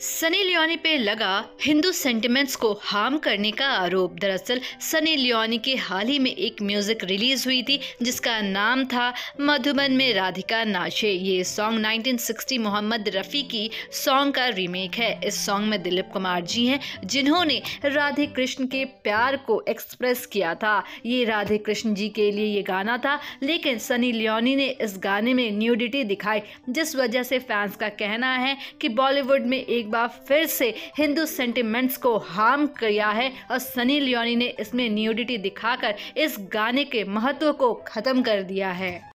Sunny Leone पे लगा Hindu sentiments को हार्म करने का आरोप दरअसल सनी लियोनी के हाल ही में एक म्यूजिक रिलीज हुई थी जिसका नाम था मधुबन में राधिका नाचे ये सॉन्ग 1960 मोहम्मद रफ़ी की सॉन्ग का रीमेक है इस सॉन्ग में दिलीप कुमार जी हैं जिन्होंने राधे कृष्ण के प्यार को एक्सप्रेस किया था ये राधे कृष्ण जी के लिए ये गाना था लेकिन सनी लियोनी ने इस गाने में न्यूडिटी दिखाई जिस वजह से फैंस का कहना है कि बॉलीवुड में एक एक बार फिर से हिंदू सेंटिमेंट्स को हार्म किया है और सनी लियोनी ने इसमें न्यूडिटी दिखाकर इस गाने के महत्व को ख़त्म कर दिया है